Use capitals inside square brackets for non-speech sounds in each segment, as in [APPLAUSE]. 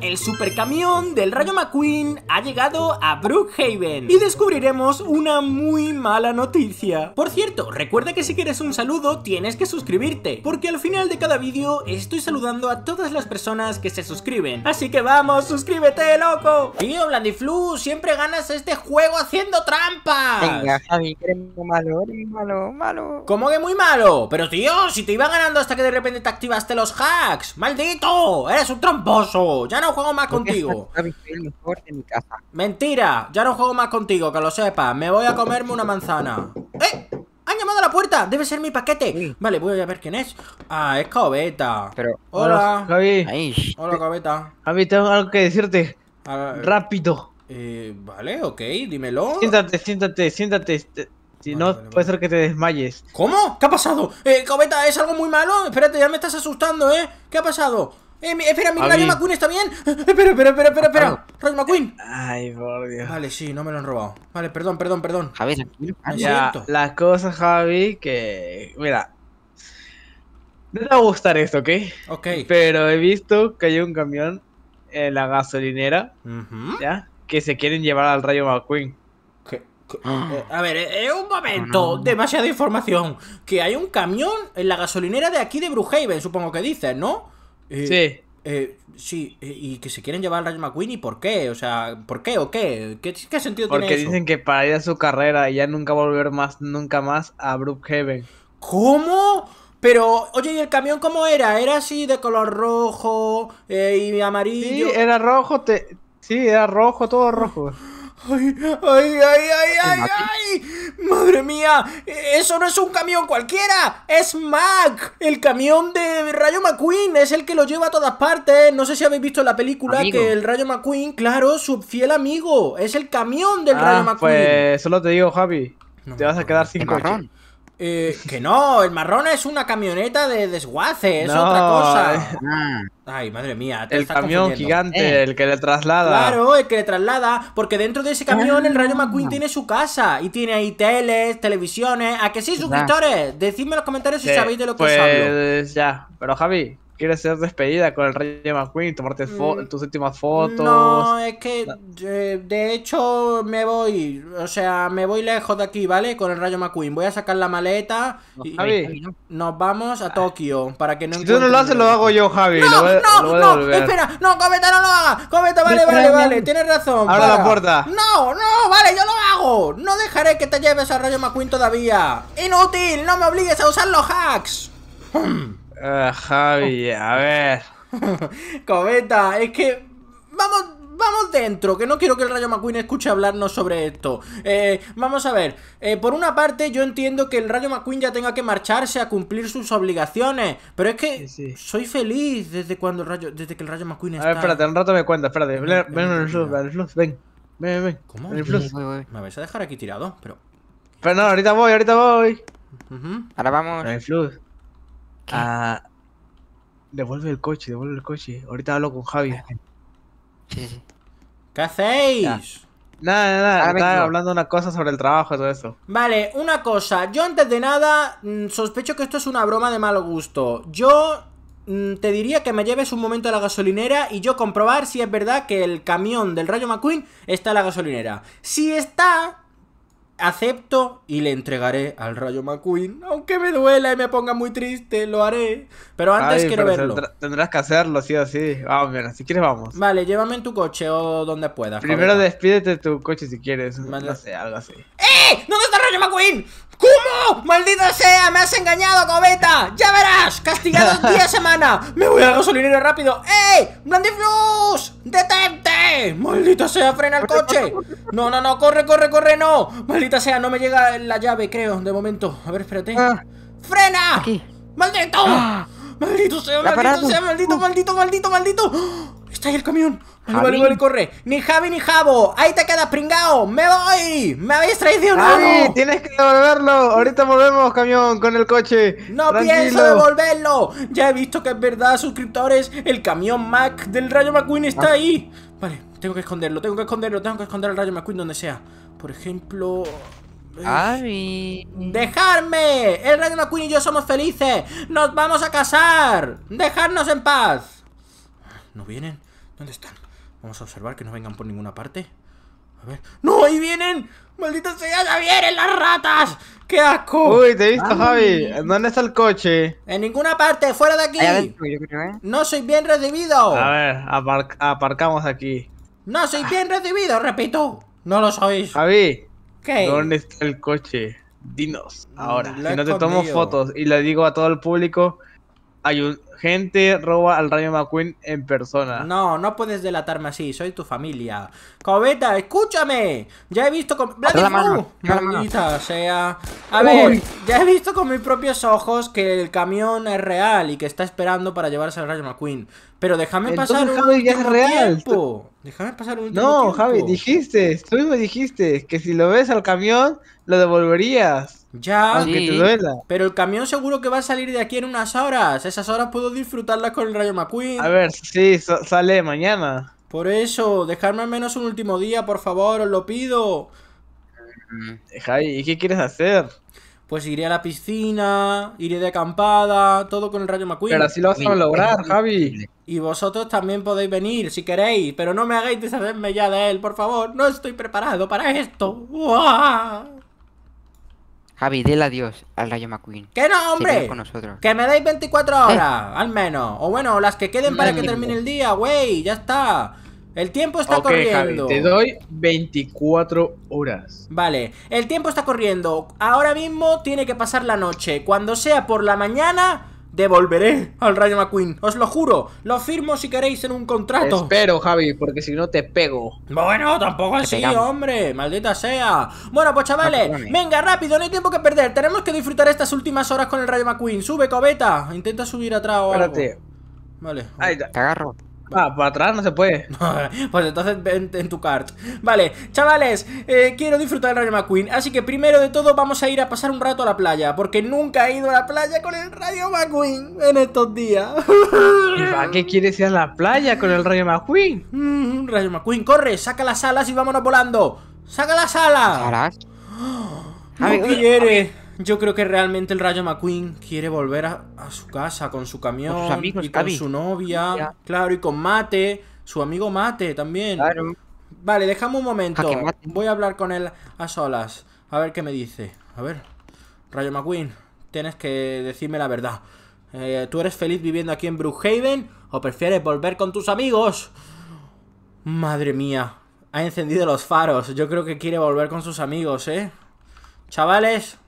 El super camión del Rayo McQueen ha llegado a Brookhaven y descubriremos una muy mala noticia. Por cierto, recuerda que si quieres un saludo tienes que suscribirte, porque al final de cada vídeo estoy saludando a todas las personas que se suscriben. Así que vamos, suscríbete, loco. Tío, Blandiflu, siempre ganas este juego haciendo trampas. Venga, Javi, eres muy malo, eres malo, malo. ¿Cómo que muy malo? Pero tío, si te iba ganando hasta que de repente te activaste los hacks. ¡Maldito! ¡Eres un tramposo! ya no juego más contigo. [LAUGHS] Mentira, ya no juego más contigo, que lo sepas. Me voy a comerme una manzana. ¡Eh! ¡Han llamado a la puerta! ¡Debe ser mi paquete! Vale, voy a ver quién es. Ah, es Cobeta. Pero, hola. Hola, Javi. Hola, Cobeta. Javi, tengo algo que decirte. Rápido. Eh, vale, ok, dímelo. Siéntate, siéntate, siéntate. Si no, puede ser que te desmayes. ¿Cómo? ¿Qué ha pasado? Eh, Cobeta, ¿es algo muy malo? Espérate, ya me estás asustando, ¿eh? ¿Qué ha pasado? Eh, espera, mi Rayo McQueen está bien. Espera, espera, espera, espera, espera. Rayo McQueen. Ay, por Dios. Vale, sí, no me lo han robado. Vale, perdón, perdón, perdón. Javi, tranquilo. Ya, las cosas, Javi, que. Mira. No te va a gustar esto, ¿ok? Ok. Pero he visto que hay un camión en la gasolinera. ¿Ya? Que se quieren llevar al Rayo McQueen. a ver, es un momento, demasiada información. Que hay un camión en la gasolinera de aquí de Bruhaven, supongo que dices, ¿no? Eh, sí. Eh, sí, eh, y que se quieren llevar a Rayo McQueen y por qué, o sea, ¿por qué o qué? ¿Qué, sentido tiene eso? dicen que para ir a su carrera y ya nunca volver más, nunca más a Brookhaven. ¿Cómo? Pero, oye, ¿y el camión cómo era? ¿Era así de color rojo y amarillo? Sí, era rojo, te... sí, era rojo, todo rojo. ¡Ay, ay, ay, ay, ay, ay! madre mía! ¡Eso no es un camión cualquiera! ¡Es Mac! El camión de Rayo McQueen es el que lo lleva a todas partes. No sé si habéis visto la película que el Rayo McQueen, claro, su fiel amigo. Es el camión del ah, Rayo McQueen. Pues solo te digo, Javi. te vas a quedar sin coche. Eh, que no, el marrón es una camioneta de desguace, es otra cosa. Eh. Ay, madre mía. el camión gigante, eh. el que le traslada. Claro, el que le traslada, porque dentro de ese camión el Rayo ah. McQueen tiene su casa y tiene ahí teles, televisiones. ¿A que sí, suscriptores? Decidme en los comentarios si eh, sabéis de lo que os hablo. Pues ya, pero Javi, quieres ser despedida con el Rayo McQueen, tomarte mm. tus últimas fotos. No, es que eh, de hecho me voy, o sea, me voy lejos de aquí, ¿vale? Con el Rayo McQueen. Voy a sacar la maleta y Javi. nos vamos a Tokio para que no. Si tú no lo haces, lo hago yo, Javi. No, no, no, espera, no, cometa, no lo haga, Cometa, vale, vale, vale, tienes razón. Abre la puerta. No, no, vale, yo lo hago. No dejaré que te lleves al Rayo McQueen todavía. Inútil, no me obligues a usar los hacks. [CLEARS THROAT] Ah, Javi, a ver. [LAUGHS] Cometa, es que. Vamos, vamos dentro, que no quiero que el Rayo McQueen escuche hablarnos sobre esto. Eh, vamos a ver, eh, por una parte yo entiendo que el Rayo McQueen ya tenga que marcharse a cumplir sus obligaciones, pero es que soy feliz desde cuando el Rayo, desde que el Rayo McQueen está... A ver, espérate, un rato me cuento, espérate, ven, ven, ven, ven, ven, ¿Cómo? Me vais a dejar aquí tirado, pero... Pero no, ahorita voy, ahorita voy. Ahora vamos. Ven, Ah, devuelve el coche, devuelve el coche. Ahorita hablo con Javi. ¿Qué hacéis? Nada, nada, estaba hablando una cosa sobre el trabajo y todo eso. Vale, una cosa. Yo antes de nada mm, sospecho que esto es una broma de mal gusto. Yo mm, te diría que me lleves un momento a la gasolinera y yo comprobar si es verdad que el camión del Rayo McQueen está en la gasolinera. Si está, Acepto y le entregaré al Rayo McQueen. Aunque me duela y me ponga muy triste, lo haré. Pero antes quiero verlo. Tendrás que hacerlo, sí o sí. Vamos, mira, si quieres, vamos. Vale, llévame en tu coche o donde puedas. Primero despídete de tu coche si quieres. No sé, algo así. ¡Eh! no ¿Cómo? ¡Maldita sea! ¡Me has engañado, cometa! ¡Ya verás! ¡Castigado 10 [LAUGHS] semanas! ¡Me voy a gasolinero rápido! ¡Ey! ¡Blandiflux! ¡Detente! ¡Maldita sea! ¡Frena el coche! ¡No, no, no! ¡Corre, corre, corre! ¡No! ¡Maldita sea! No me llega la llave, creo, de momento A ver, espérate ah. ¡Frena! ¡Maldito! Ah. ¡Maldito sea! ¡Maldito sea! Uh. ¡Maldito, maldito, maldito, maldito! está el camión. Vale, vale, corre. Ni Javi ni Jabo. Ahí te quedas pringado Me voy. Me habéis traicionado. Javi, tienes que devolverlo. Ahorita volvemos, camión, con el coche. No pienso devolverlo. Ya he visto que es verdad, suscriptores. El camión Mac del Rayo McQueen está ah. ahí. Vale, tengo que esconderlo, tengo que esconderlo, tengo que esconder al Rayo McQueen donde sea. Por ejemplo... Eh, Javi. ¡Dejarme! El Rayo McQueen y yo somos felices. ¡Nos vamos a casar! ¡Dejarnos en paz! ¿No vienen? ¿Dónde están? Vamos a observar que no vengan por ninguna parte. A ver. ¡No! ¡Ahí vienen! ¡Maldita sea! ¡Ya vienen las ratas! ¡Qué asco! Uy, te he visto, Javi. ¿Dónde está el coche? En ninguna parte, fuera de aquí. ¿eh? No soy bien recibido. A ver, aparcamos aquí. No soy bien recibido, repito. No lo sois. Javi. ¿Qué? ¿Dónde está el coche? Dinos mm, ahora. si no te tomo fotos y le digo a todo el público hay gente roba al Rayo McQueen en persona. No, no puedes delatarme así, soy tu familia. Cobeta, escúchame. Ya he visto con. Uh, la mano, sea. A ver, ya he visto con mis propios ojos que el camión es real y que está esperando para llevarse al Rayo McQueen. Pero déjame pasar un Javi, ya es real. Déjame pasar un no, Javi, dijiste, tú mismo dijiste que si lo ves al camión, lo devolverías. Ya, duela. Pero el camión seguro que va a salir de aquí en unas horas. Esas horas puedo disfrutarlas con el Rayo McQueen. A ver, sí, sale mañana. Por eso, dejarme al menos un último día, por favor, os lo pido. Javi, ¿y qué quieres hacer? Pues iré a la piscina, iré de acampada, todo con el Rayo McQueen. Pero así lo vas a lograr, Javi. Y vosotros también podéis venir si queréis, pero no me hagáis deshacerme ya de él, por favor. No estoy preparado para esto. Javi, del adiós al Rayo McQueen. ¡Que no, hombre! ¡Que me dais 24 eh. horas, al menos! O bueno, las que queden para que termine el día, güey, ya está. El tiempo está corriendo. te doy 24 horas. Vale, el tiempo está corriendo. Ahora mismo tiene que pasar la noche. Cuando sea por la mañana, devolveré al Rayo McQueen. Os lo juro. Lo firmo si queréis en un contrato. Espero, Javi, porque si no te pego. Bueno, tampoco así, hombre. Maldita sea. Bueno, pues chavales, venga, rápido, no hay tiempo que perder. Tenemos que disfrutar estas últimas horas con el Rayo McQueen. Sube, cobeta. Intenta subir atrás o Espérate. Vale. Ahí está. Te agarro. Ah, para atrás no se puede. [LAUGHS] pues entonces en, en tu cart. Vale, chavales, eh, quiero disfrutar del Rayo McQueen. Así que primero de todo vamos a ir a pasar un rato a la playa. Porque nunca he ido a la playa con el Rayo McQueen en estos días. ¿Y qué quieres ir a la playa con el Rayo McQueen? Mm, Rayo McQueen, corre, saca las alas y vámonos volando. ¡Saca las alas! qué quiere. Yo creo que realmente el Rayo McQueen quiere volver a a su casa con su camión y con su novia, claro, y con Mate, su amigo Mate también. Vale, dejamos un momento. Voy a hablar con él a solas. A ver qué me dice. A ver. Rayo McQueen, tienes que decirme la verdad. Eh, ¿Tú eres feliz viviendo aquí en Brookhaven o prefieres volver con tus amigos? Madre mía. Ha encendido los faros. Yo creo que quiere volver con sus amigos, ¿eh? Chavales,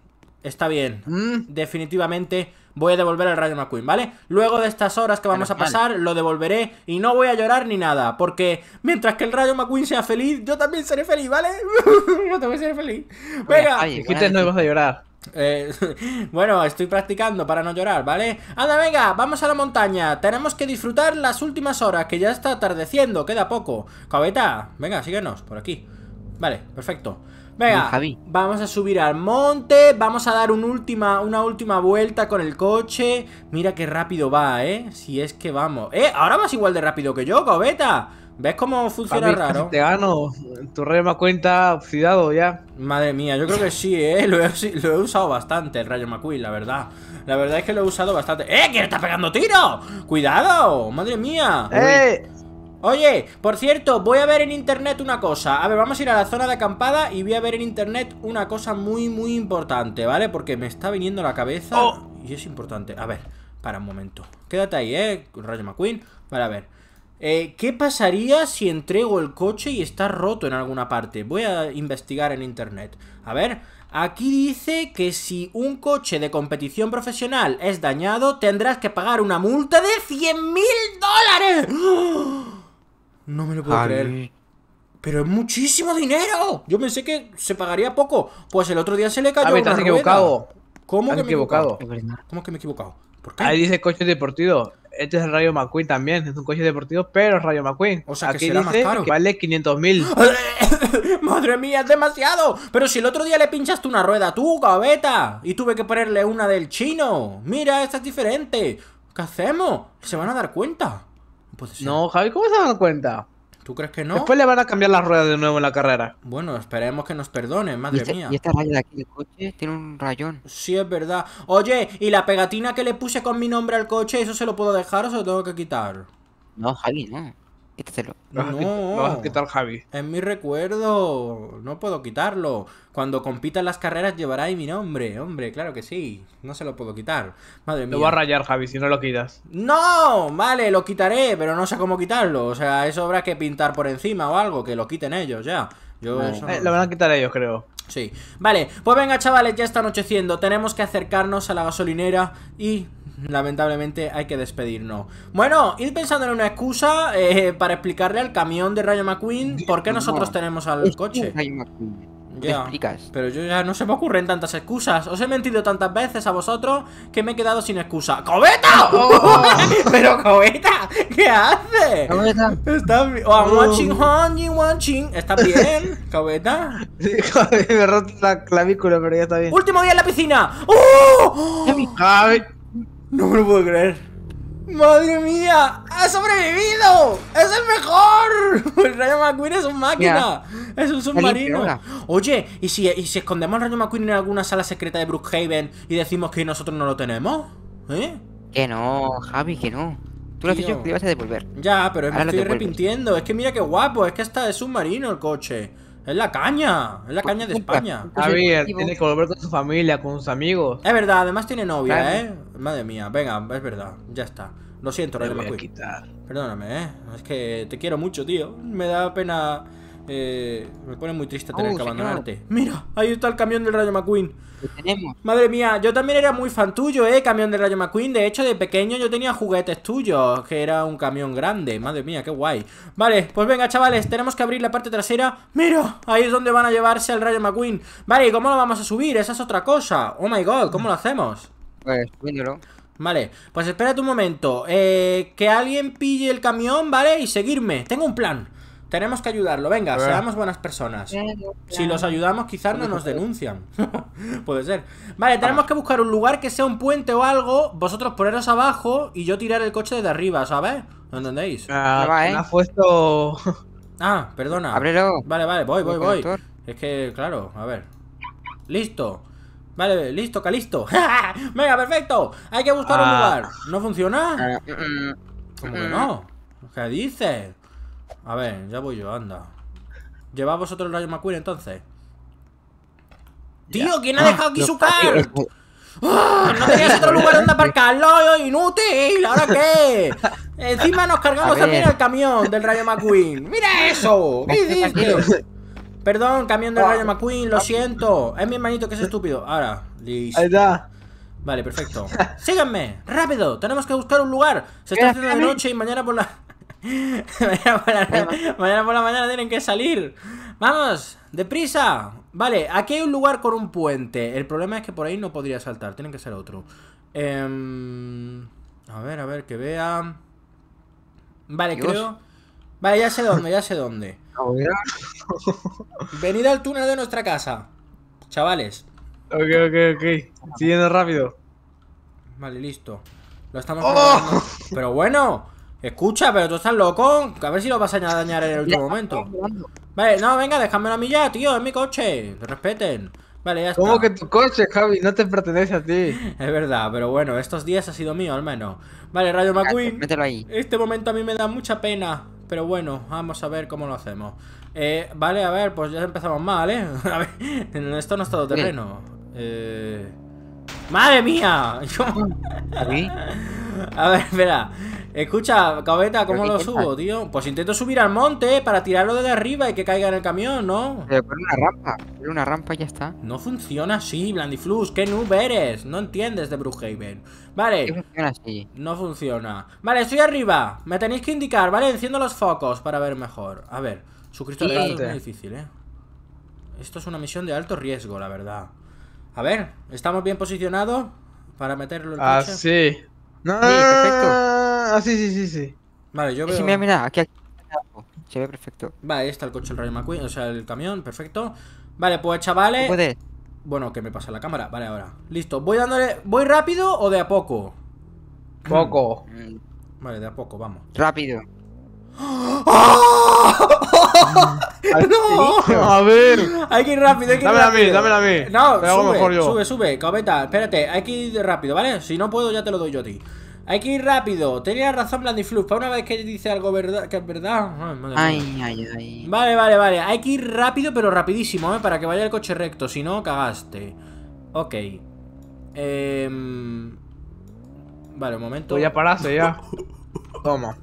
está bien. Mm. Definitivamente voy a devolver el Rayo McQueen, ¿vale? Luego de estas horas que vamos a pasar, lo devolveré y no voy a llorar ni nada, porque mientras que el Rayo McQueen sea feliz, yo también seré feliz, ¿vale? [LAUGHS] yo también seré feliz. Venga, no a llorar. Eh, [LAUGHS] bueno, estoy practicando para no llorar, ¿vale? Anda, venga, vamos a la montaña Tenemos que disfrutar las últimas horas Que ya está atardeciendo, queda poco Cabeta, venga, síguenos, por aquí Vale, perfecto Venga, vamos a subir al monte, vamos a dar una última vuelta con el coche. Mira qué rápido va, ¿eh? Si es que vamos. ¡Eh! Ahora vas igual de rápido que yo, cobeta. ¿Ves cómo funciona raro? Te gano, tu rayo cuenta oxidado ya. Madre mía, yo creo que sí, ¿eh? [LAUGHS] Lo he, usado bastante, el rayo McQueen, la verdad. La verdad es que lo he usado bastante. ¡Eh! ¡Que le está pegando tiro! ¡Cuidado! ¡Madre mía! ¡Eh! Oye, por cierto, voy a ver en internet una cosa A ver, vamos a ir a la zona de acampada Y voy a ver en internet una cosa muy, muy importante ¿Vale? Porque me está viniendo la cabeza oh. Y es importante A ver, para un momento Quédate ahí, ¿eh? Rayo McQueen Vale, a ver eh, ¿Qué pasaría si entrego el coche y está roto en alguna parte? Voy a investigar en internet A ver, aquí dice que si un coche de competición profesional es dañado Tendrás que pagar una multa de 100 mil dólares ¡Oh! No me lo puedo creer. Pero es muchísimo dinero. Yo pensé que se pagaría poco. Pues el otro día se le cayó. A ver, equivocado. ¿Cómo que me he equivocado? ¿Cómo que me he equivocado? ¿Por qué? Ahí dice coche deportivo. Este es el Rayo McQueen también. Es un coche deportivo, pero es Rayo McQueen. O sea, Aquí que vale 500 mil. [LAUGHS] Madre mía, es demasiado. Pero si el otro día le pinchaste una rueda tú, cabeta Y tuve que ponerle una del chino. Mira, esta es diferente. ¿Qué hacemos? Se van a dar cuenta. No, Javi, ¿cómo se dan cuenta? ¿Tú crees que no? Después le van a cambiar las ruedas de nuevo en la carrera. Bueno, esperemos que nos perdone, madre este, mía. Y esta raya de aquí del coche tiene un rayón. Sí, es verdad. Oye, ¿y la pegatina que le puse con mi nombre al coche, eso se lo puedo dejar o se lo tengo que quitar? No, Javi, no. Lo ah, no, vas ah, a quitar, Javi. Es mi recuerdo. No puedo quitarlo. Cuando compita en las carreras llevará ahí mi nombre. Hombre, claro que sí. No se lo puedo quitar. Madre mía. Lo voy a rayar, Javi, si no lo quitas. ¡No! Vale, lo quitaré, pero no sé cómo quitarlo. O sea, eso habrá que pintar por encima o algo. Que lo quiten ellos ya. Yo eh, lo van a quitar ellos, creo. Sí. Vale, pues venga, chavales, ya está anocheciendo. Tenemos que acercarnos a la gasolinera y lamentablemente hay que despedirnos. Bueno, ir pensando en una excusa eh, para explicarle al camión de Rayo McQueen por qué nosotros tenemos al coche. Ya, explicas? pero yo ya no se me ocurren tantas excusas. Os he mentido tantas veces a vosotros que me he quedado sin excusa. ¡Cobeta! Oh. [LAUGHS] pero Cobeta, ¿qué hace? Cobeta. Está oh, oh. bien. bien, [LAUGHS] Cobeta. Sí, roto la clavícula, pero ya está bien. Último día en la piscina. ¡Oh! No me lo puedo creer. ¡Madre mía! ¡Ha sobrevivido! ¡Es el mejor! [LAUGHS] El Rayo McQueen es una máquina. es un submarino. Oye, ¿y si, escondemos al Rayo McQueen en alguna sala secreta de Brookhaven y decimos que nosotros no lo tenemos? ¿Eh? Que no, Javi, que no. Tú lo has dicho que ibas a devolver. Ya, pero me estoy arrepintiendo. Es que mira qué guapo, es que está de submarino el coche. Es la caña, es la pues caña de España. Javier, tiene que volver con su familia, con sus amigos. Es verdad, además tiene novia, ¿eh? Madre mía, venga, es verdad, ya está. Lo siento, Rayo McQueen. Perdóname, ¿eh? Es que te quiero mucho, tío. Me da pena eh, me pone muy triste tener que abandonarte. Mira, ahí está el camión del Rayo McQueen. tenemos. Madre mía, yo también era muy fan tuyo, eh, camión del Rayo McQueen. De hecho, de pequeño yo tenía juguetes tuyos, que era un camión grande. Madre mía, qué guay. Vale, pues venga, chavales, tenemos que abrir la parte trasera. Mira, ahí es donde van a llevarse al Rayo McQueen. Vale, ¿y cómo lo vamos a subir? Esa es otra cosa. Oh my god, ¿cómo lo hacemos? Pues, subiéndolo. Vale, pues espérate un momento. Eh, que alguien pille el camión, ¿vale? Y seguirme. Tengo un plan tenemos que ayudarlo, venga, seamos buenas personas. Si los ayudamos, quizás no nos denuncian. [LAUGHS] Puede ser. Vale, tenemos que buscar un lugar que sea un puente o algo, vosotros poneros abajo y yo tirar el coche desde arriba, ¿sabes? ¿No entendéis? Ah, ¿eh? puesto... Ah, perdona. Vale, vale, voy, voy, voy. Es que, claro, a ver. Listo. Vale, listo, calisto. [LAUGHS] venga, perfecto. Hay que buscar un ah. lugar. ¿No funciona? Mm, mm, ¿Cómo que no? Mm. ¿Qué dices? A ver, ya voy yo, anda. Llevad vosotros el rayo McQueen entonces? ¡Tío! ¿Quién ha ah, dejado aquí su car? Ah, ¡No tenías otro lugar donde [LAUGHS] aparcarlo! ¡Inútil! ¿Ahora qué? Encima nos cargamos también el camión del Rayo McQueen. ¡Mira eso! ¿Qué [LAUGHS] Perdón, camión del Rayo McQueen, lo siento. Es mi hermanito que es estúpido. Ahora, listo. Ahí está. Vale, perfecto. ¡Síganme! ¡Rápido! Tenemos que buscar un lugar. Se está haciendo de noche y mañana por la mañana, por la, mañana tienen que salir. ¡Vamos! ¡Deprisa! Vale, aquí hay un lugar con un puente. El problema es que por ahí no podría saltar. tienen que ser otro. Em, a ver, a ver, que vea. Vale, creo... Vale, ya sé dónde, ya sé dónde. Venid al túnel de nuestra casa. Chavales. Ok, ok, ok. Siguiendo rápido. Vale, listo. Lo estamos... ¡Oh! Pero bueno... Escucha, pero tú estás loco. A ver si lo vas a dañar en el último momento. Vale, no, venga, déjame la milla, tío. Es mi coche. Te respeten. Vale, ya está. ¿Cómo que tu coche, Javi? No te pertenece a ti. [LAUGHS] Es verdad, pero bueno, estos días ha sido mío, al menos. Vale, Rayo McQueen. ahí. Este momento a mí me da mucha pena. Pero bueno, vamos a ver cómo lo hacemos. Eh, vale, a ver, pues ya empezamos mal, ¿eh? [LAUGHS] A ver, esto no es todo terreno. Eh... ¡Madre mía! [LAUGHS] a ver, espera. Escucha, cabeta, ¿cómo lo subo, tío? Pues intento subir al monte eh, para tirarlo de arriba y que caiga en el camión, ¿no? Pero una rampa, una rampa ya está. No funciona así, Blandiflux, ¿qué nube eres? No entiendes de Brookhaven. Vale. No funciona así. No funciona. Vale, estoy arriba. Me tenéis que indicar, ¿vale? Enciendo los focos para ver mejor. A ver, su cristal es muy difícil, ¿eh? Esto es una misión de alto riesgo, la verdad. A ver, ¿estamos bien posicionados para meterlo en el Ah, sí. No, sí, perfecto. Ah, sí, sí, sí, sí. Vale, yo veo... Sí, mira, mira, aquí, aquí. Se ve perfecto. Vale, ahí está el coche del Rayo McQueen, o sea, el camión, perfecto. Vale, pues chavales... Puede? Bueno, que me pasa la cámara. Vale, ahora. Listo. ¿Voy dándole... ¿Voy rápido o de a poco? Poco. Mm. Vale, de a poco, vamos. Rápido. ¡Ah! [LAUGHS] ¡No! A ver. Hay que ir rápido, hay que ir rápido. Dámela a mí, dámela a mí. No, sube, mejor yo. sube, sube, cabeta. Espérate, hay que ir rápido, ¿vale? Si no puedo, ya te lo doy yo a ti. Hay que ir rápido. Tenía razón Blandiflux. Para una vez que dice algo verdad, que es verdad. Ay, ay, ay, Vale, vale, vale. Hay que ir rápido, pero rapidísimo, ¿eh? Para que vaya el coche recto. Si no, cagaste. Ok. Eh... Vale, un momento. Voy a pararse ya. [LAUGHS] Toma.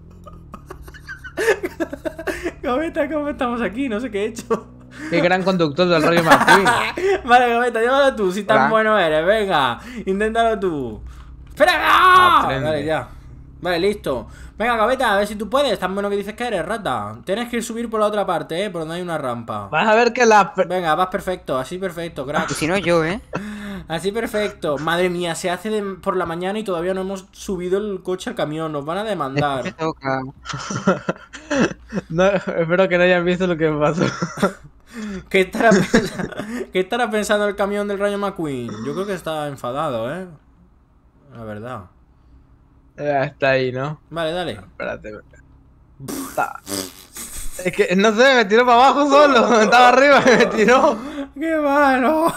Gaveta, [LAUGHS] ¿cómo estamos aquí? No sé qué he hecho. Qué gran conductor del rollo Martín. [LAUGHS] vale, Gaveta, llévalo tú, si tan bueno eres. Venga, inténtalo tú. ¡Espera! Vale, ya. Vale, listo. Venga, cabeta, a ver si tú puedes. Tan bueno que dices que eres, rata. Tienes que ir subir por la otra parte, ¿eh? Por donde hay una rampa. Vas a ver que la... Venga, vas perfecto. Así perfecto, crack. Ah, si no, yo, ¿eh? [LAUGHS] Así perfecto. Madre mía, se hace por la mañana y todavía no hemos subido el coche al camión. Nos van a demandar. [LAUGHS] [LAUGHS] espero que no hayan visto lo que pasó. ¿Qué estará pensando el camión del Rayo McQueen? Yo creo que está enfadado, ¿eh? la verdad. Ah, está ahí, ¿no? Vale, dale. Ah, espérate. es que no sé, me tiró para abajo solo. [LAUGHS] Estaba arriba y me tiró. ¡Qué malo!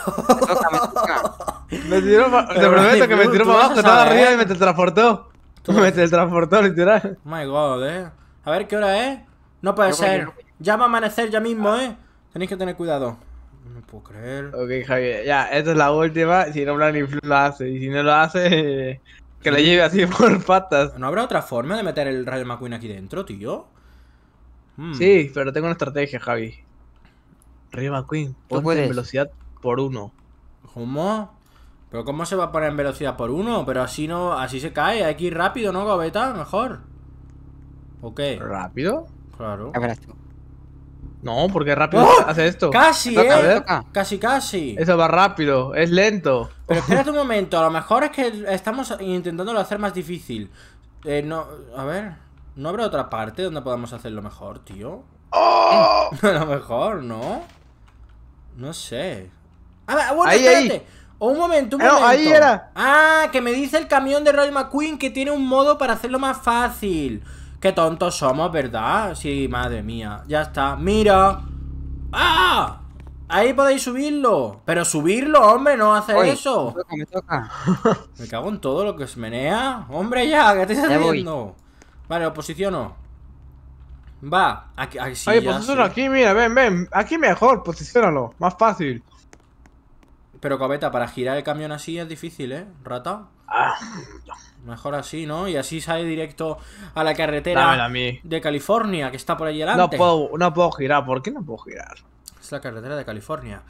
[LAUGHS] me tiró para. Te prometo que me tiró para abajo. Estaba arriba y ¿eh? me teletransportó. [LAUGHS] Me teletransportó, literal. My god, eh. A ver qué hora es. No puede ser. Ya va a amanecer ya mismo, eh. Tenéis que tener cuidado. No puedo creer. Ok, Javier, ya, esta es la última. Si no, lo hace. Y si no lo hace, [LAUGHS] que lo lleve así [LAUGHS] por patas. ¿No habrá otra forma de meter el Rayo McQueen aquí dentro, tío? Hmm. Sí, pero tengo una estrategia, Javi. Rayo McQueen, ponte en velocidad por uno. ¿Cómo? ¿Pero cómo se va a poner en velocidad por uno? Pero así no, así se cae. Hay que ir rápido, ¿no, Gobeta? Mejor. ¿O ¿Rápido? Claro. A ver, esto no, porque rápido ¡Ah! hace esto. Casi, eh. Casi, casi. Eso va rápido, es lento. Pero [LAUGHS] espérate un momento, a lo mejor es que estamos intentándolo hacer más difícil. Eh, no, a ver. ¿No habrá otra parte donde podamos hacerlo mejor, tío? ¡Oh! [LAUGHS] a lo mejor, ¿no? No sé. A ver, espérate. Oh, un momento, un momento. Ah, que me dice el camión de Roy McQueen que tiene un modo para hacerlo más fácil. Qué tontos somos, ¿verdad? Sí, madre mía. Ya está. ¡Mira! ¡Ah! Ahí podéis subirlo. Pero subirlo, hombre, no hace eso. Me toca, me toca. [LAUGHS] cago en todo lo que os menea. Hombre, ya, ¿qué te haciendo? Vale, lo posiciono. Va, aquí, aquí sí, Oye, aquí, mira, ven, ven. Aquí mejor, posicionalo. Más fácil. Pero, cabeta, para girar el camión así es difícil, ¿eh? Rata. Ah, Mejor así, ¿no? Y así sale directo a la carretera de California, que está por allí delante. No puedo, no puedo girar, ¿por qué no puedo girar? Es la carretera de California.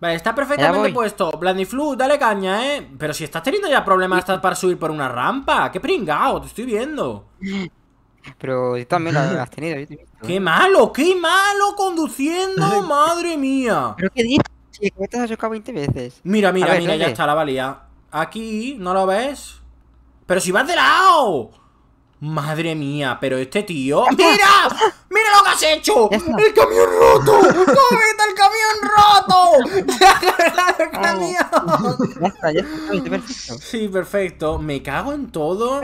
Vale, está perfectamente puesto. Blandiflu, dale caña, ¿eh? Pero si estás teniendo ya problemas para subir por una rampa. ¡Qué pringao! Te estoy viendo. [LAUGHS] Pero yo también lo has tenido. ¡Qué ¿eh? malo! ¡Qué malo conduciendo! [LAUGHS] ¡Madre mía! ¿Pero qué dices? Que te has 20 veces. Mira, mira, mira, ya está la valía. Aquí, ¿no lo ves? ¡Pero si vas de lado! Madre mía, pero este tío... [LAUGHS] ¡Mira! ¡Mira lo que has hecho! ¡El camión roto! ¡Cómete el camión roto! cómete [LAUGHS] el camión roto el camión! Sí, perfecto. Me cago en todo.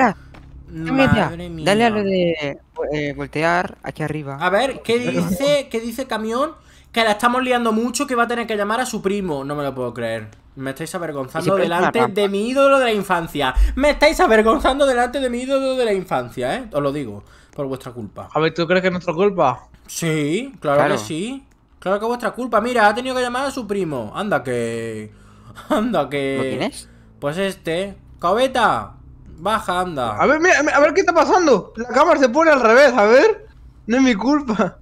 Dale a lo de eh, voltear aquí arriba. A ver, ¿qué dice, ¿qué dice camión? Que la estamos liando mucho, que va a tener que llamar a su primo. No me lo puedo creer. Me estáis avergonzando delante de mi ídolo de la infancia. Me estáis avergonzando delante de mi ídolo de la infancia, ¿eh? Os lo digo, por vuestra culpa. A ver, ¿tú crees que es nuestra culpa? Sí, claro, que sí. Claro que es vuestra culpa. Mira, ha tenido que llamar a su primo. Anda que... [LAUGHS] Anda que... ¿Lo tienes? Pues este. ¡Cobeta! Baja, anda. A ver, mira, a ver qué está pasando. La cámara se pone al revés, a ver. No es mi culpa.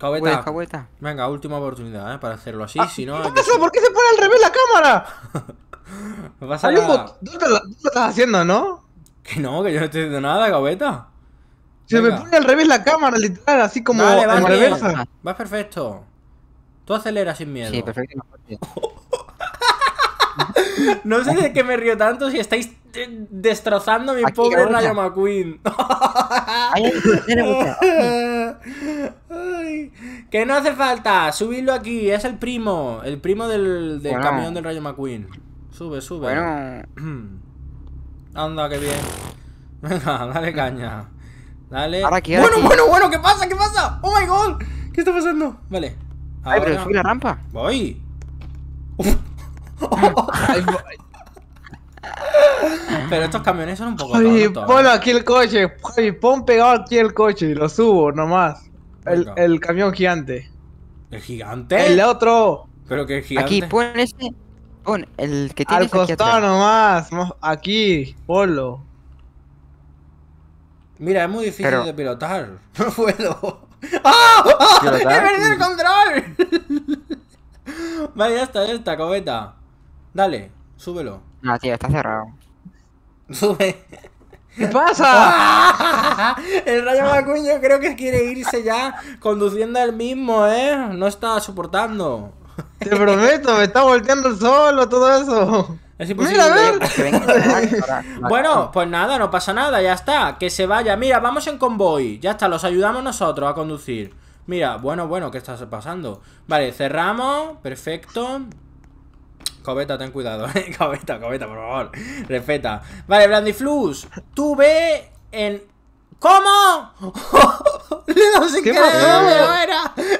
Cabeta. Pues, Venga, última oportunidad, ¿eh? Para hacerlo así, ah, si no... ¿Qué pasó? ¿Por qué se pone al revés la cámara? ¿qué [LAUGHS] pasa? ¿Tú, lo estás haciendo, no? Que no, que yo no estoy haciendo nada, Cabeta. Se me pone al revés la cámara, literal, así como Vale, vale, reversa. Vas perfecto. Tú aceleras sin miedo. Sí, perfecto. no [LAUGHS] sé de qué me río tanto si estáis destrozando a mi pobre Rayo McQueen. [LAUGHS] Que no hace falta, subirlo aquí, es el primo, el primo del, camión del Rayo McQueen. Sube, sube. Bueno. [CLEARS THROAT] Anda, qué bien. Venga, dale caña. Dale. bueno, bueno, bueno, ¿qué pasa? ¿Qué pasa? ¡Oh my god! ¿Qué está pasando? Vale. Ay, pero la rampa. Voy. [LAUGHS] pero estos camiones son un poco. Ay, ponlo ¿eh? aquí el coche. pon pegado aquí el coche y lo subo nomás. El, camión gigante. ¿El gigante? El otro. Pero que gigante. Aquí, pon ese. Pon el que tiene Al costado nomás. Aquí, polo. Mira, es muy difícil de pilotar. [LAUGHS] No puedo. ¡Ah! ¡Oh! ¡Oh! ¡He perdido el control! [LAUGHS] vale, ya está, ya está, cometa. Dale, súbelo. No, tío, está cerrado. [LAUGHS] Sube. ¿Qué pasa? [LAUGHS] el Rayo macuño creo que quiere irse ya conduciendo él mismo, ¿eh? No está soportando. Te prometo, me está volteando solo todo eso. [LAUGHS] bueno, pues nada, no pasa nada, ya está. Que se vaya. Mira, vamos en convoy. Ya está, los ayudamos nosotros a conducir. Mira, bueno, bueno, ¿qué está pasando? Vale, cerramos. Perfecto. Cobeta, ten cuidado, eh. [LAUGHS] Cobeta, cobeta, por favor. Respeta. Vale, Brandiflux, Tú ve en. ¿Cómo? [LAUGHS] Le he dado sin querer,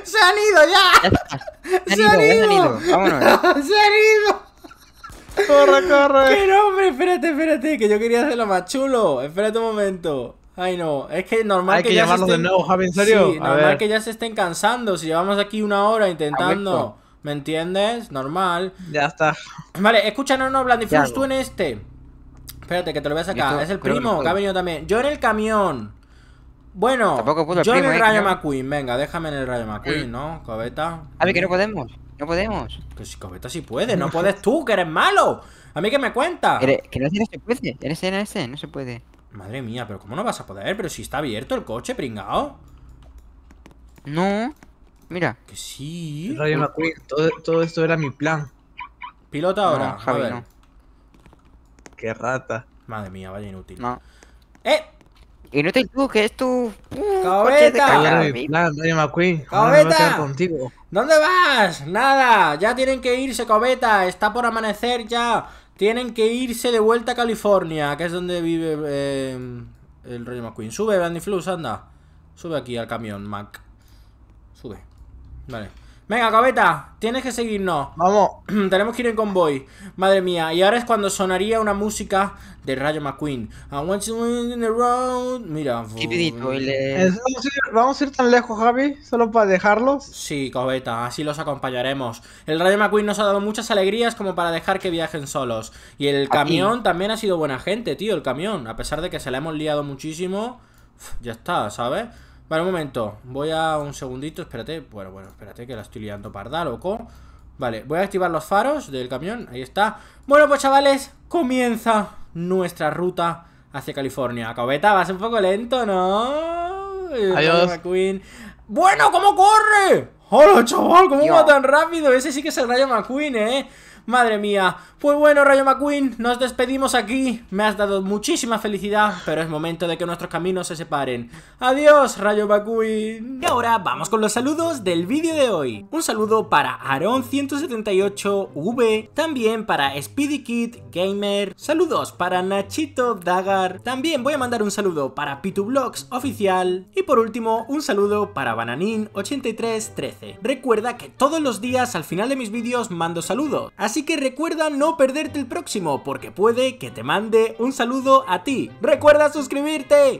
Se han ido ya. Se han ido. Se han ido. [LAUGHS] Se han ido. Corre, corre. Qué nombre. espérate, espérate. Que yo quería hacerlo más chulo. Espérate un momento. Ay, no, es que normal Hay que, que ya se estén... de nuevo, Javi, ¿en serio? Sí, normal que ya se estén cansando. Si llevamos aquí una hora intentando. ¿Me entiendes? Normal. Ya está. Vale, escúchanos, no, blandifus tú en este. Espérate, que te lo voy a sacar. es el primo que, ha venido también. Yo en el camión. Bueno, yo en el Rayo McQueen. Venga, déjame en el Rayo McQueen, ¿no? Cobeta. A ver, que no podemos. No podemos. Que si Cobeta sí puede. No puedes tú, que eres malo. A mí que me cuenta. Que no se puede. eres ese, no se puede. Madre mía, pero ¿cómo no vas a poder? Pero si está abierto el coche, pringao. No. Mira. Que sí. McQueen, todo, esto era mi plan. Pilota ahora. a ver. Qué rata. Madre mía, vaya inútil. ¡Eh! Y no te que es tu. Uh, ¡Cabeta! Cobeta contigo. ¿Dónde vas? Nada, ya tienen que irse, Cobeta. Está por amanecer ya. Tienen que irse de vuelta a California, que es donde vive eh, el Rayo McQueen. Sube, Brandy Flux, anda. Sube aquí al camión, Mac. Sube. Vale. Venga, coveta, tienes que seguirnos. [CLEARS THROAT] Vamos. Tenemos que ir en convoy. Madre mía, y ahora es cuando sonaría una música de Rayo McQueen. I want in the road. Mira. Eh, ¿Vamos a ir tan lejos, Javi? ¿Solo para dejarlos? Sí, coveta, así los acompañaremos. El Rayo McQueen nos ha dado muchas alegrías como para dejar que viajen solos. Y el camión también ha sido buena gente, tío, el camión. A pesar de que se le hemos liado muchísimo, ya está, ¿sabes? Vale, un momento. Voy a un segundito, espérate. Bueno, bueno, espérate que la estoy liando parda, loco. Vale, voy a activar los faros del camión. Ahí está. Bueno, pues chavales, comienza nuestra ruta hacia California. Cabeta, vas un poco lento, ¿no? Eh, Adiós. McQueen. Bueno, ¿cómo corre? ¡Hola, chaval! ¿Cómo va tan rápido? Ese sí que es el Rayo McQueen, ¿eh? Madre mía. Pues bueno, Rayo McQueen, nos despedimos aquí. Me has dado muchísima felicidad, pero es momento de que nuestros caminos se separen. Adiós, Rayo McQueen. Y ahora vamos con los saludos del vídeo de hoy. Un saludo para Aaron178V, también para Speedy Gamer. Saludos para Nachito Dagar. También voy a mandar un saludo para Pitublocks Oficial. Y por último, un saludo para Bananin8313. Recuerda que todos los días al final de mis vídeos mando saludos. Así así que recuerda no perderte el próximo, porque puede que te mande un saludo a ti. Recuerda suscribirte.